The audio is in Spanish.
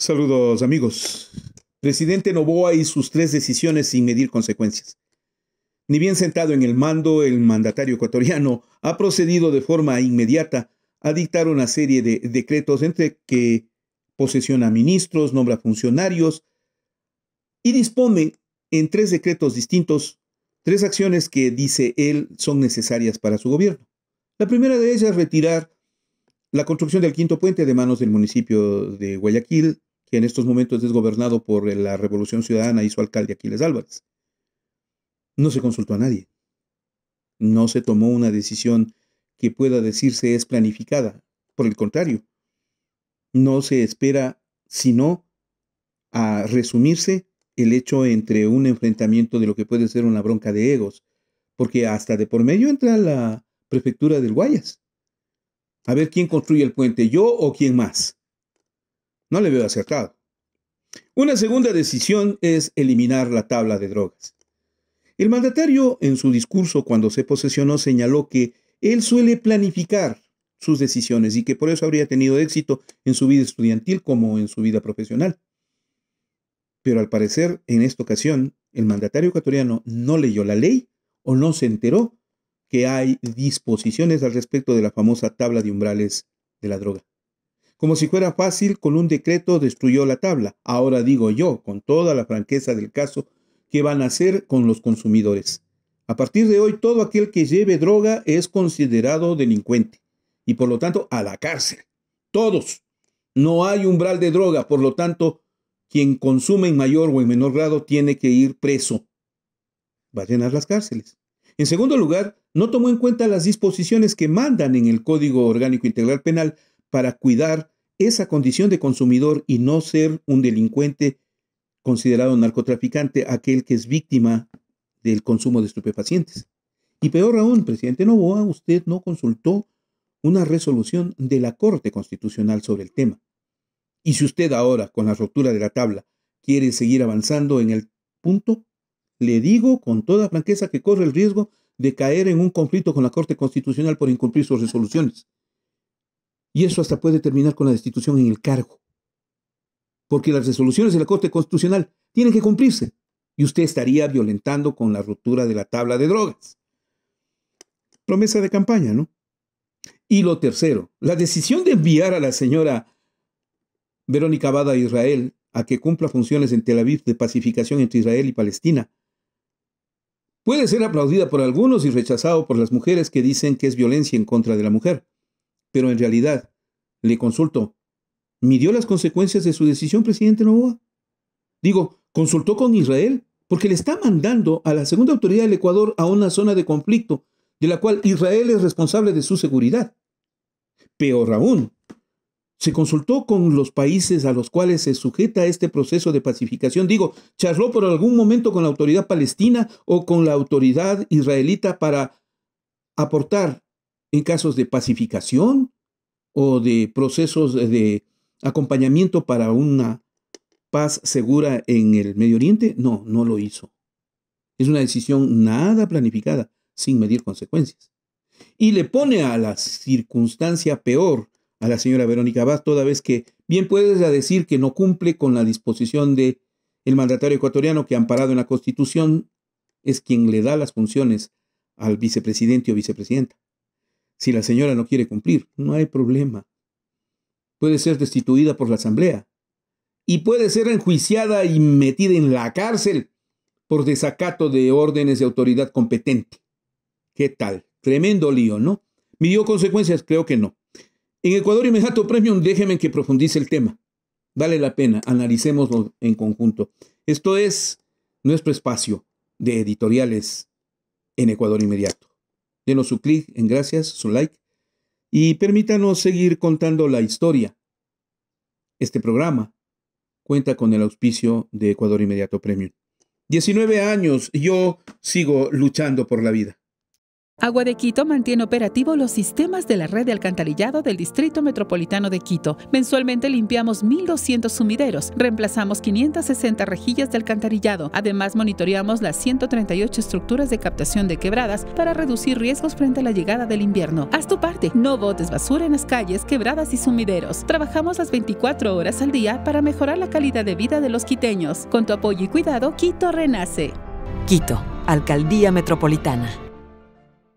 Saludos amigos. Presidente Novoa y sus tres decisiones sin medir consecuencias. Ni bien sentado en el mando, el mandatario ecuatoriano ha procedido de forma inmediata a dictar una serie de decretos entre que posesiona ministros, nombra funcionarios y dispone en tres decretos distintos tres acciones que, dice él, son necesarias para su gobierno. La primera de ellas, es retirar la construcción del quinto puente de manos del municipio de Guayaquil que en estos momentos es gobernado por la Revolución Ciudadana y su alcalde Aquiles Álvarez. No se consultó a nadie. No se tomó una decisión que pueda decirse es planificada. Por el contrario, no se espera sino a resumirse el hecho entre un enfrentamiento de lo que puede ser una bronca de egos, porque hasta de por medio entra la prefectura del Guayas. A ver quién construye el puente, yo o quién más. No le veo acertado. Una segunda decisión es eliminar la tabla de drogas. El mandatario en su discurso cuando se posesionó señaló que él suele planificar sus decisiones y que por eso habría tenido éxito en su vida estudiantil como en su vida profesional. Pero al parecer, en esta ocasión, el mandatario ecuatoriano no leyó la ley o no se enteró que hay disposiciones al respecto de la famosa tabla de umbrales de la droga. Como si fuera fácil, con un decreto destruyó la tabla. Ahora digo yo, con toda la franqueza del caso, ¿qué van a hacer con los consumidores? A partir de hoy, todo aquel que lleve droga es considerado delincuente y por lo tanto a la cárcel. Todos. No hay umbral de droga, por lo tanto, quien consume en mayor o en menor grado tiene que ir preso. Va a llenar las cárceles. En segundo lugar, no tomó en cuenta las disposiciones que mandan en el Código Orgánico Integral Penal para cuidar esa condición de consumidor y no ser un delincuente considerado narcotraficante, aquel que es víctima del consumo de estupefacientes. Y peor aún, presidente Novoa, usted no consultó una resolución de la Corte Constitucional sobre el tema. Y si usted ahora, con la ruptura de la tabla, quiere seguir avanzando en el punto, le digo con toda franqueza que corre el riesgo de caer en un conflicto con la Corte Constitucional por incumplir sus resoluciones y eso hasta puede terminar con la destitución en el cargo. Porque las resoluciones de la Corte Constitucional tienen que cumplirse y usted estaría violentando con la ruptura de la tabla de drogas. Promesa de campaña, ¿no? Y lo tercero, la decisión de enviar a la señora Verónica Abada a Israel a que cumpla funciones en Tel Aviv de pacificación entre Israel y Palestina puede ser aplaudida por algunos y rechazado por las mujeres que dicen que es violencia en contra de la mujer pero en realidad, le consultó, ¿midió las consecuencias de su decisión, presidente Novoa? Digo, ¿consultó con Israel? Porque le está mandando a la segunda autoridad del Ecuador a una zona de conflicto, de la cual Israel es responsable de su seguridad. Peor aún, se consultó con los países a los cuales se sujeta este proceso de pacificación. Digo, charló por algún momento con la autoridad palestina o con la autoridad israelita para aportar en casos de pacificación o de procesos de acompañamiento para una paz segura en el Medio Oriente? No, no lo hizo. Es una decisión nada planificada, sin medir consecuencias. Y le pone a la circunstancia peor a la señora Verónica Abad, toda vez que bien puedes decir que no cumple con la disposición de mandatario ecuatoriano que amparado en la Constitución es quien le da las funciones al vicepresidente o vicepresidenta. Si la señora no quiere cumplir, no hay problema. Puede ser destituida por la asamblea y puede ser enjuiciada y metida en la cárcel por desacato de órdenes de autoridad competente. ¿Qué tal? Tremendo lío, ¿no? ¿Midió consecuencias? Creo que no. En Ecuador Inmediato Premium, déjeme que profundice el tema. Vale la pena, analicémoslo en conjunto. Esto es nuestro espacio de editoriales en Ecuador Inmediato. Denos su clic en gracias, su like y permítanos seguir contando la historia. Este programa cuenta con el auspicio de Ecuador Inmediato Premium. 19 años yo sigo luchando por la vida. Agua de Quito mantiene operativo los sistemas de la red de alcantarillado del Distrito Metropolitano de Quito. Mensualmente limpiamos 1.200 sumideros, reemplazamos 560 rejillas de alcantarillado. Además, monitoreamos las 138 estructuras de captación de quebradas para reducir riesgos frente a la llegada del invierno. Haz tu parte, no botes basura en las calles, quebradas y sumideros. Trabajamos las 24 horas al día para mejorar la calidad de vida de los quiteños. Con tu apoyo y cuidado, Quito renace. Quito, Alcaldía Metropolitana.